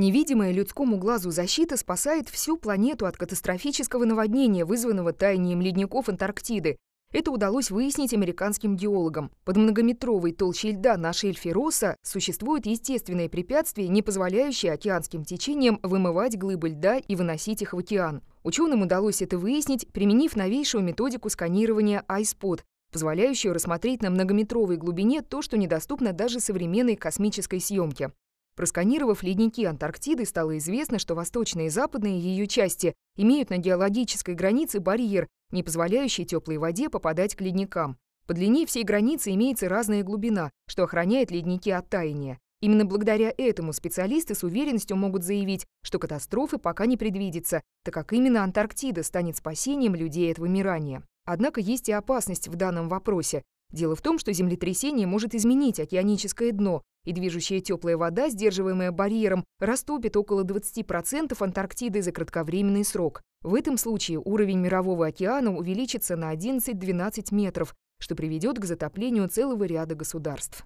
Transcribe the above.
Невидимая людскому глазу защита спасает всю планету от катастрофического наводнения, вызванного таянием ледников Антарктиды. Это удалось выяснить американским геологам. Под многометровой толщей льда на шельфе Росса существуют естественные препятствия, не позволяющие океанским течениям вымывать глыбы льда и выносить их в океан. Ученым удалось это выяснить, применив новейшую методику сканирования iSpot, позволяющую рассмотреть на многометровой глубине то, что недоступно даже современной космической съемке. Просканировав ледники Антарктиды, стало известно, что восточные и западные ее части имеют на геологической границе барьер, не позволяющий теплой воде попадать к ледникам. По длине всей границы имеется разная глубина, что охраняет ледники от таяния. Именно благодаря этому специалисты с уверенностью могут заявить, что катастрофы пока не предвидится, так как именно Антарктида станет спасением людей от вымирания. Однако есть и опасность в данном вопросе. Дело в том, что землетрясение может изменить океаническое дно, и движущая теплая вода, сдерживаемая барьером, растопит около 20% Антарктиды за кратковременный срок. В этом случае уровень мирового океана увеличится на 11-12 метров, что приведет к затоплению целого ряда государств.